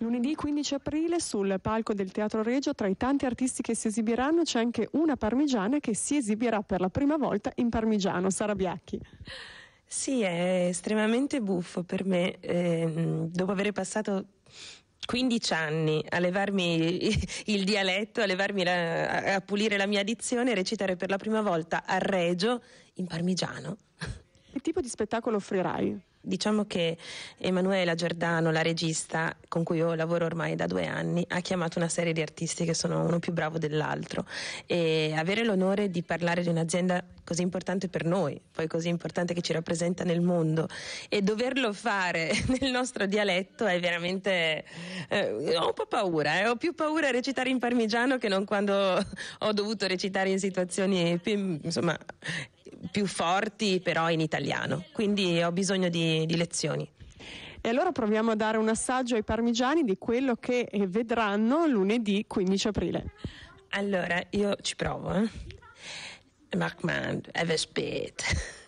Lunedì 15 aprile sul palco del Teatro Regio tra i tanti artisti che si esibiranno c'è anche una parmigiana che si esibirà per la prima volta in parmigiano, Sara Biacchi. Sì, è estremamente buffo per me, eh, dopo aver passato 15 anni a levarmi il dialetto, a, levarmi la, a pulire la mia dizione e recitare per la prima volta a Regio in parmigiano tipo di spettacolo offrirai? Diciamo che Emanuela Giordano, la regista con cui io lavoro ormai da due anni, ha chiamato una serie di artisti che sono uno più bravo dell'altro e avere l'onore di parlare di un'azienda così importante per noi, poi così importante che ci rappresenta nel mondo e doverlo fare nel nostro dialetto è veramente... Eh, ho un po' paura, eh. ho più paura a recitare in parmigiano che non quando ho dovuto recitare in situazioni più, insomma, più forti però in italiano, quindi ho bisogno di, di lezioni. E allora proviamo a dare un assaggio ai parmigiani di quello che eh, vedranno lunedì 15 aprile. Allora, io ci provo. Eh? Mach man, have a spit.